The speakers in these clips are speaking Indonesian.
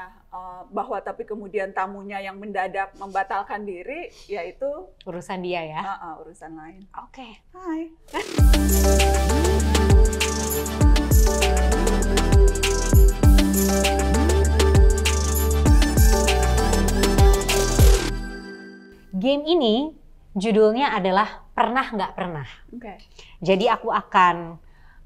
Nah, uh, bahwa tapi kemudian tamunya yang mendadak membatalkan diri, yaitu urusan dia ya. Uh, uh, urusan lain. Oke. Okay. Hai. Game ini judulnya adalah pernah nggak pernah. Oke. Okay. Jadi aku akan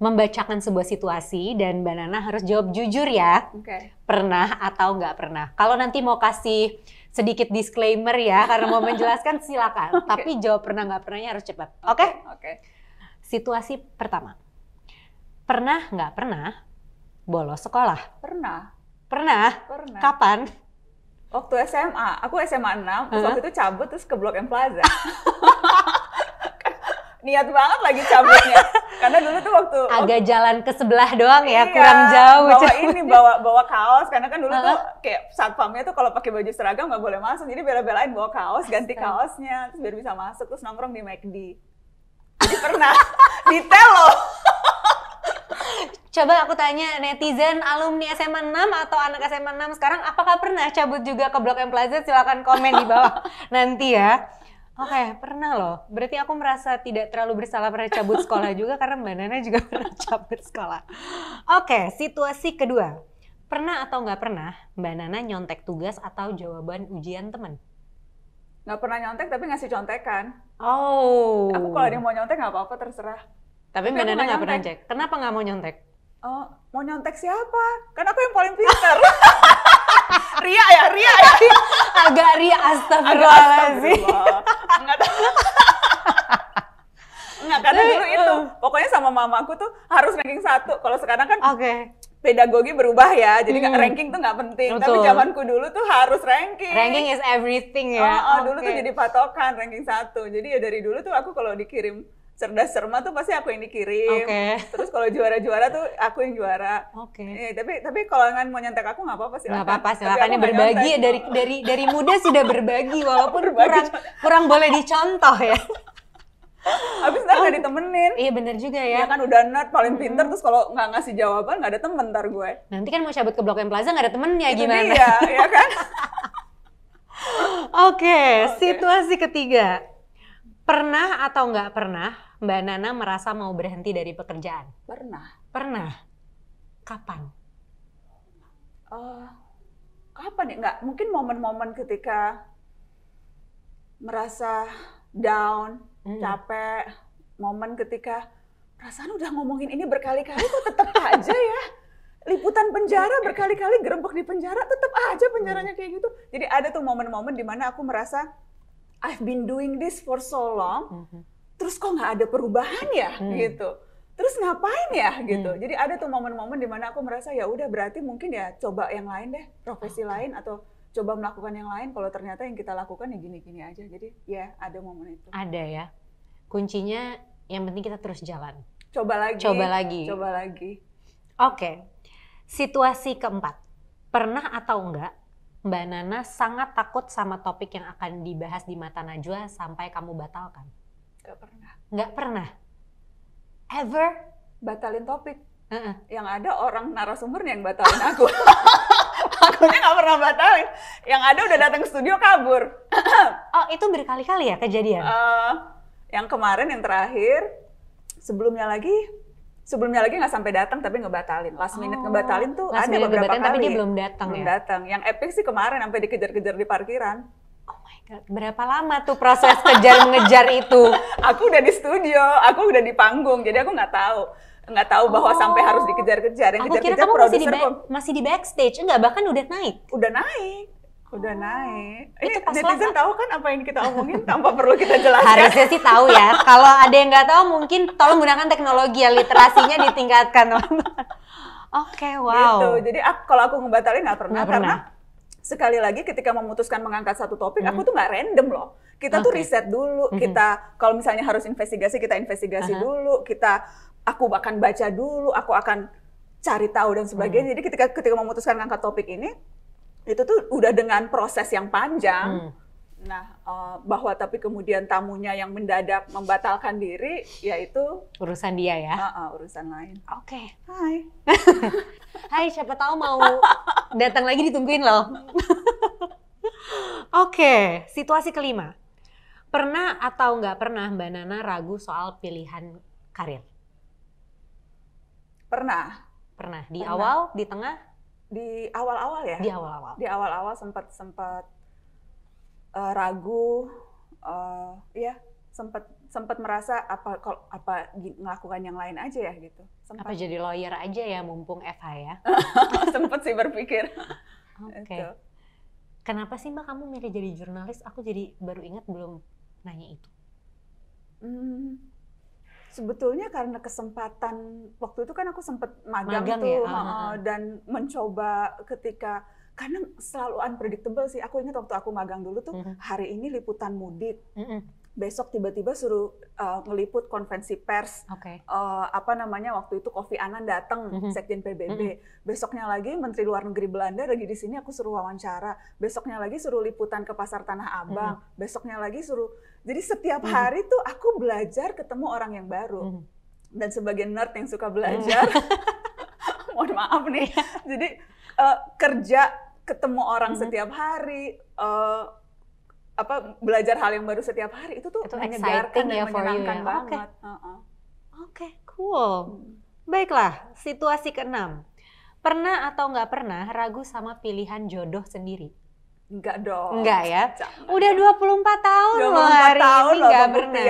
membacakan sebuah situasi dan Mbak Nana harus jawab jujur ya. Okay. Pernah atau nggak pernah. Kalau nanti mau kasih sedikit disclaimer ya karena mau menjelaskan silakan. okay. Tapi jawab pernah nggak pernahnya harus cepat. Oke? Okay? Oke. Okay. Situasi pertama. Pernah nggak pernah bolos sekolah? Pernah. Pernah? Pernah. Kapan? Waktu SMA. Aku SMA 6, uh -huh. waktu itu cabut terus ke Blok M Plaza. Niat banget lagi cabutnya. Karena dulu tuh waktu agak waktu, jalan ke sebelah doang ya, iya, kurang jauh. Bawa cuman. ini bawa bawa kaos karena kan dulu uh tuh kayak satpamnya tuh kalau pakai baju seragam nggak boleh masuk. Jadi bela-belain bawa kaos, ganti kaosnya terus biar bisa masuk terus nongkrong di McD. Jadi pernah detail loh. Coba aku tanya netizen alumni SMA 6 atau anak SMA 6 sekarang apakah pernah cabut juga ke Blok M Plaza? Silakan komen di bawah nanti ya. Oke, oh, okay, pernah loh. Berarti aku merasa tidak terlalu bersalah pernah cabut sekolah juga karena Mbak Nana juga pernah cabut sekolah. Oke, okay, situasi kedua. Pernah atau nggak pernah Mbak Nana nyontek tugas atau jawaban ujian teman? Nggak pernah nyontek tapi ngasih contekan. Oh. Aku kalau ada yang mau nyontek nggak apa-apa terserah. Tapi, Mbak Nana nggak pernah cek. Kenapa nggak mau nyontek? Oh, mau nyontek siapa? Kan aku yang paling pintar. ria ya, ria ya. Agak ria astagfirullahaladzim. Enggak Enggak, karena dulu itu. Eh. Pokoknya sama mamaku tuh harus ranking satu. Kalau sekarang kan okay. pedagogi berubah ya. Jadi hmm. ranking tuh nggak penting. Betul. Tapi zamanku dulu tuh harus ranking. Ranking is everything ya. Oh, oh okay. dulu tuh jadi patokan ranking satu. Jadi ya dari dulu tuh aku kalau dikirim cerdas cermat tuh pasti aku yang dikirim. Okay. Terus kalau juara-juara tuh aku yang juara. Oke. Okay. Eh, tapi tapi kalau nggak mau nyantek aku nggak apa-apa sih. Nggak apa-apa silakan ini berbagi nyontek. dari dari dari muda sudah berbagi walaupun berbagi kurang contoh. kurang boleh dicontoh ya. Abis nggak oh, gak ditemenin. Iya bener juga ya. Ya kan udah nerd paling pinter hmm. terus kalau nggak ngasih jawaban nggak ada temen ntar gue. Nanti kan mau cabut ke Blok M Plaza nggak ada temennya Itu gimana? Iya, ya kan. Oke, okay, okay, situasi ketiga. Pernah atau nggak pernah Mbak Nana merasa mau berhenti dari pekerjaan? Pernah. Pernah. Kapan? Uh, kapan ya? Nggak, mungkin momen-momen ketika merasa down, hmm. capek, momen ketika perasaan udah ngomongin ini berkali-kali kok tetap aja ya. Liputan penjara berkali-kali gerembok di penjara tetap aja penjaranya kayak gitu. Jadi ada tuh momen-momen dimana aku merasa I've been doing this for so long. -hmm terus kok nggak ada perubahan ya hmm. gitu terus ngapain ya gitu hmm. jadi ada tuh momen-momen dimana aku merasa ya udah berarti mungkin ya coba yang lain deh profesi lain atau coba melakukan yang lain kalau ternyata yang kita lakukan ya gini-gini aja jadi ya ada momen itu ada ya kuncinya yang penting kita terus jalan coba lagi coba lagi coba lagi oke okay. situasi keempat pernah atau enggak Mbak Nana sangat takut sama topik yang akan dibahas di mata Najwa sampai kamu batalkan? Gak pernah. Gak pernah. Ever batalin topik. Uh-uh. Yang ada orang narasumbernya yang batalin aku. aku nya gak pernah batalin. Yang ada udah datang ke studio kabur. oh itu berkali-kali ya kejadian? Uh, yang kemarin yang terakhir, sebelumnya lagi sebelumnya lagi nggak sampai datang tapi ngebatalin last minute oh, ngebatalin tuh ada beberapa kali tapi dia belum datang belum ya? datang yang epic sih kemarin sampai dikejar-kejar di parkiran my god, berapa lama tuh proses kejar mengejar itu? aku udah di studio, aku udah di panggung, jadi aku nggak tahu nggak tahu bahwa oh. sampai harus dikejar-kejar. Aku kira kejar masih di, masih di backstage, enggak bahkan udah naik. Udah naik. Udah oh. naik. itu pas netizen tahu kan apa yang kita omongin tanpa perlu kita jelaskan. Harusnya sih tahu ya. Kalau ada yang nggak tahu mungkin tolong gunakan teknologi ya literasinya ditingkatkan. Oke, okay, wow. Gitu. Jadi aku, kalau aku ngebatalin nggak pernah, pernah karena sekali lagi ketika memutuskan mengangkat satu topik, hmm. aku mm-hmm. tuh nggak random loh. Kita okay. tuh riset dulu, hmm. kita kalau misalnya harus investigasi, kita investigasi uh -huh. dulu, kita aku akan baca dulu, aku akan cari tahu dan sebagainya. Hmm. Jadi ketika ketika memutuskan mengangkat topik ini, itu tuh udah dengan proses yang panjang. Hmm. Nah, eh, bahwa tapi kemudian tamunya yang mendadak membatalkan diri, yaitu urusan dia ya. Uh, uh, urusan lain. Oke. Okay. Hai. Hai, siapa tahu mau datang lagi ditungguin loh. Oke, okay, situasi kelima. Pernah atau nggak pernah Mbak Nana ragu soal pilihan karir? Pernah. Pernah. Di pernah. awal, di tengah? Di awal-awal ya. Di awal-awal. Di awal-awal sempat sempat uh, eh, ragu, uh, ya sempat sempat merasa apa kalau apa melakukan yang lain aja ya gitu. Sempet. Apa jadi lawyer aja ya mumpung FH ya? sempat sih berpikir. Oke. Okay. Gitu. Kenapa sih Mbak kamu milih jadi jurnalis? Aku jadi baru ingat belum nanya itu. Hmm, sebetulnya karena kesempatan waktu itu kan aku sempat magang, magang tuh ya? uh, dan mencoba ketika karena selalu unpredictable sih. Aku ingat waktu aku magang dulu tuh uh -huh. hari ini liputan mudik. uh -huh besok tiba-tiba suruh uh, ngeliput konvensi pers okay. uh, eh, apa namanya waktu itu Kofi Annan datang mm -hmm. sekjen PBB mm -hmm. besoknya lagi menteri luar negeri Belanda lagi di sini aku suruh wawancara besoknya lagi suruh liputan ke pasar Tanah Abang mm -hmm. besoknya lagi suruh jadi setiap mm -hmm. hari tuh aku belajar ketemu orang yang baru mm -hmm. dan sebagai nerd yang suka belajar mm -hmm. mohon maaf nih iya. jadi uh, kerja ketemu orang mm -hmm. setiap hari uh, apa belajar hal yang baru setiap hari itu tuh itu menyegarkan ya dan ya. menyenangkan ya. banget. Oke, okay. uh -uh. okay, cool. Baiklah, situasi keenam. Pernah atau nggak pernah ragu sama pilihan jodoh sendiri? Enggak dong. Enggak ya? Jangan. Udah 24 tahun 24 loh hari tahun ini enggak pernah.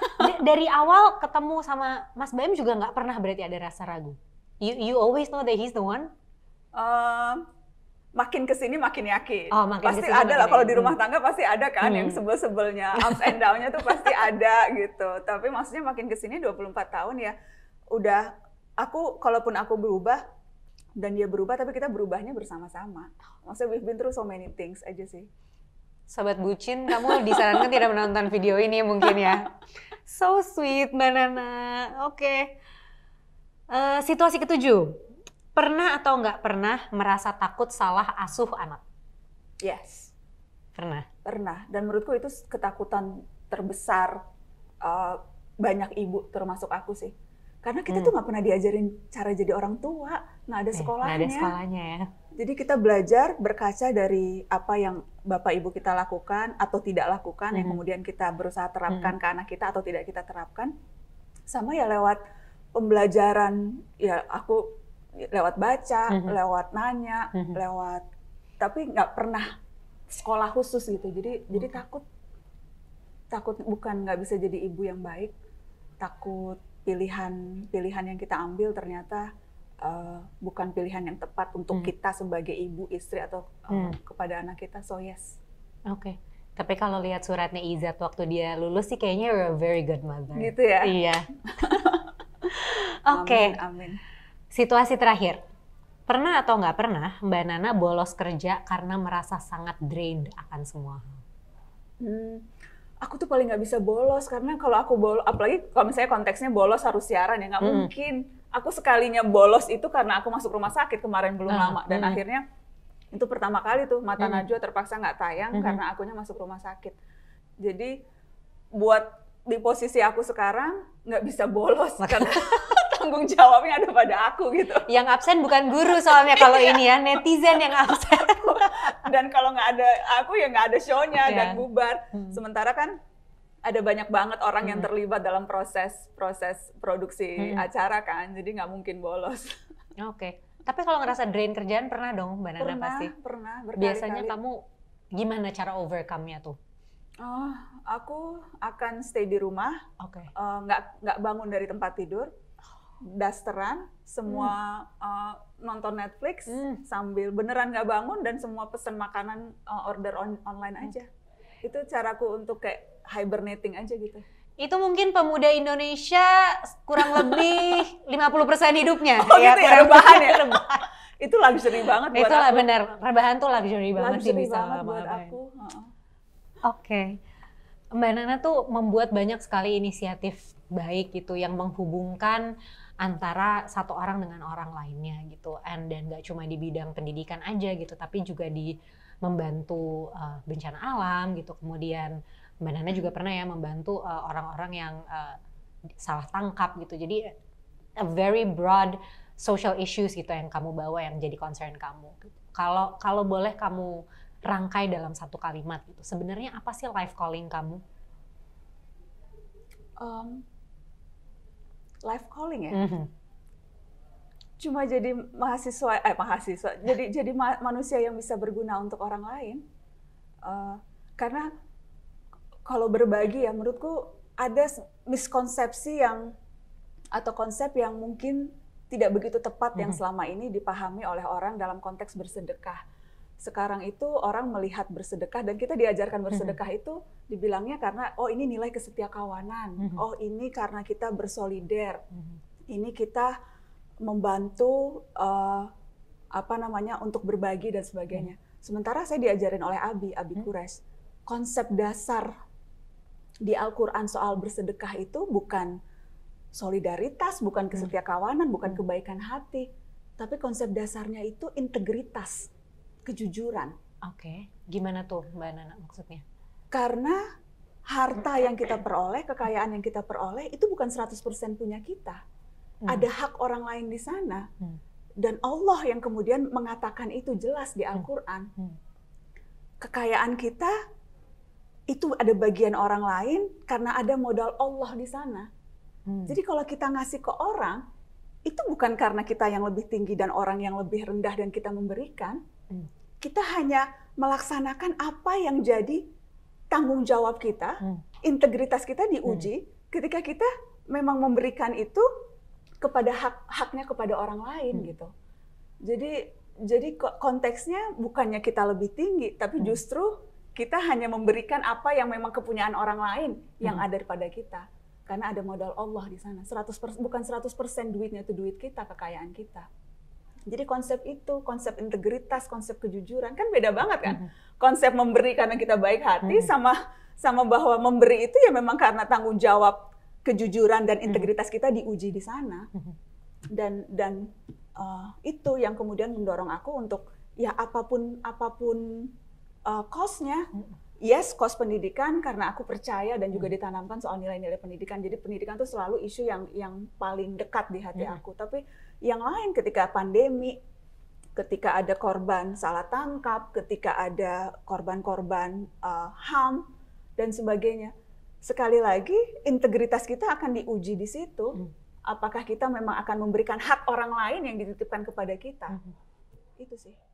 Dari awal ketemu sama Mas Baim juga nggak pernah berarti ada rasa ragu. You you always know that he's the one? Um, makin kesini makin yakin. Oh, makin pasti kesini, ada lah kalau di rumah tangga pasti ada kan hmm. yang sebel-sebelnya ups and down-nya tuh pasti ada gitu. Tapi maksudnya makin kesini 24 tahun ya udah aku kalaupun aku berubah dan dia berubah tapi kita berubahnya bersama-sama. Maksudnya we've been through so many things aja sih. Sobat Bucin, kamu disarankan tidak menonton video ini mungkin ya. So sweet, Mbak Nana. Oke. Okay. Uh, eh, situasi ketujuh Pernah atau nggak pernah merasa takut salah asuh anak? Yes. Pernah? Pernah. Dan menurutku itu ketakutan terbesar uh, banyak ibu termasuk aku sih. Karena kita hmm. tuh nggak pernah diajarin cara jadi orang tua. nggak ada iya, sekolahnya. Eh, ada sekolahnya ya. Jadi kita belajar berkaca dari apa yang bapak ibu kita lakukan atau tidak lakukan hmm. yang kemudian kita berusaha terapkan hmm. ke anak kita atau tidak kita terapkan. Sama ya lewat pembelajaran ya aku lewat baca, mm-hmm. lewat nanya, mm-hmm. lewat tapi nggak pernah sekolah khusus gitu. Jadi mm-hmm. jadi takut takut bukan nggak bisa jadi ibu yang baik, takut pilihan pilihan yang kita ambil ternyata uh, bukan pilihan yang tepat untuk hmm. kita sebagai ibu, istri atau uh, hmm. kepada anak kita. So yes. Oke. Okay. Tapi kalau lihat suratnya Izat waktu dia lulus sih kayaknya you're a very good mother. Gitu ya. Iya. Oke. okay. Amin. amin. Situasi terakhir. Pernah atau nggak pernah Mbak Nana bolos kerja karena merasa sangat drained akan semua hal? Hmm, aku tuh paling nggak bisa bolos karena kalau aku bolos, apalagi kalau misalnya konteksnya bolos harus siaran ya nggak hmm. mungkin. Aku sekalinya bolos itu karena aku masuk rumah sakit kemarin belum ah, lama dan hmm. akhirnya itu pertama kali tuh mata hmm. Najwa terpaksa nggak tayang hmm. karena akunya masuk rumah sakit. Jadi buat di posisi aku sekarang nggak bisa bolos karena tanggung jawabnya ada pada aku gitu. Yang absen bukan guru soalnya kalau iya. ini ya netizen yang absen. dan kalau nggak ada aku ya nggak ada show-nya yeah. dan bubar. Hmm. Sementara kan ada banyak banget orang hmm. yang terlibat dalam proses proses produksi hmm. acara kan, jadi nggak mungkin bolos. Oke. Okay. Tapi kalau ngerasa drain kerjaan pernah dong, Mbak Nana pernah, pasti. Pernah, pernah. Biasanya kamu gimana cara overcome-nya tuh? Oh, aku akan stay di rumah. Oke. Okay. Uh, eh, nggak bangun dari tempat tidur dasteran, semua hmm. uh, nonton Netflix hmm. sambil beneran nggak bangun dan semua pesen makanan uh, order on online aja. Hmm. Itu caraku untuk kayak hibernating aja gitu. Itu mungkin pemuda Indonesia kurang lebih 50% hidupnya. Oh ya, gitu ya, ya? rebahan ya? itu luxury banget buat Itulah aku. benar, rebahan tuh luxury banget sih bisa banget buat aku. Oke. Okay. Mbak Nana tuh membuat banyak sekali inisiatif baik gitu yang menghubungkan antara satu orang dengan orang lainnya gitu and dan nggak cuma di bidang pendidikan aja gitu tapi juga di membantu uh, bencana alam gitu kemudian mbak Nana juga pernah ya membantu eh, orang-orang uh, yang uh, salah tangkap gitu jadi a very broad social issues gitu yang kamu bawa yang jadi concern kamu kalau kalau boleh kamu rangkai dalam satu kalimat gitu sebenarnya apa sih life calling kamu um, life calling ya. Mm -hmm. Cuma jadi mahasiswa, eh mahasiswa, jadi jadi ma manusia yang bisa berguna untuk orang lain. Uh, karena kalau berbagi ya menurutku ada miskonsepsi yang atau konsep yang mungkin tidak begitu tepat mm -hmm. yang mhm. selama ini dipahami oleh orang dalam konteks bersedekah sekarang itu orang melihat bersedekah dan kita diajarkan bersedekah itu dibilangnya karena oh ini nilai kesetiakawanan, kawanan mhm. oh ini karena kita bersolider, mhm. ini kita membantu uh, apa namanya untuk berbagi dan sebagainya. Mhm. Sementara saya diajarin oleh Abi, Abi Kures, konsep dasar di Al-Quran soal bersedekah itu bukan solidaritas, bukan kesetiakawanan, kawanan bukan kebaikan hati, tapi konsep dasarnya itu integritas kejujuran. Oke, gimana tuh Mbak Nana maksudnya? Karena harta yang kita peroleh, kekayaan yang kita peroleh itu bukan 100% punya kita. Hmm. Ada hak orang lain di sana. Hmm. Dan Allah yang kemudian mengatakan itu jelas di hmm. Al-Qur'an. Hmm. Hmm. Kekayaan kita itu ada bagian orang lain karena ada modal Allah di sana. Hmm. Jadi kalau kita ngasih ke orang, itu bukan karena kita yang lebih tinggi dan orang yang lebih rendah dan kita memberikan, hmm kita hanya melaksanakan apa yang jadi tanggung jawab kita, hmm. integritas kita diuji hmm. ketika kita memang memberikan itu kepada hak haknya kepada orang lain hmm. gitu. Jadi jadi konteksnya bukannya kita lebih tinggi, tapi hmm. justru kita hanya memberikan apa yang memang kepunyaan orang lain yang hmm. ada pada kita. Karena ada modal Allah di sana. 100 bukan 100% duitnya itu duit kita, kekayaan kita. Jadi konsep itu, konsep integritas, konsep kejujuran kan beda banget kan. Mm-hmm. Konsep memberi karena kita baik hati mm-hmm. sama sama bahwa memberi itu ya memang karena tanggung jawab kejujuran dan mm-hmm. integritas kita diuji di sana. Dan dan uh, itu yang kemudian mendorong aku untuk ya apapun apapun uh, costnya yes kos pendidikan karena aku percaya dan juga ditanamkan soal nilai-nilai pendidikan jadi pendidikan itu selalu isu yang yang paling dekat di hati aku tapi yang lain ketika pandemi, ketika ada korban salah tangkap, ketika ada korban-korban uh, HAM dan sebagainya. Sekali lagi integritas kita akan diuji di situ. Hmm. Apakah kita memang akan memberikan hak orang lain yang dititipkan kepada kita? Hmm. Itu sih.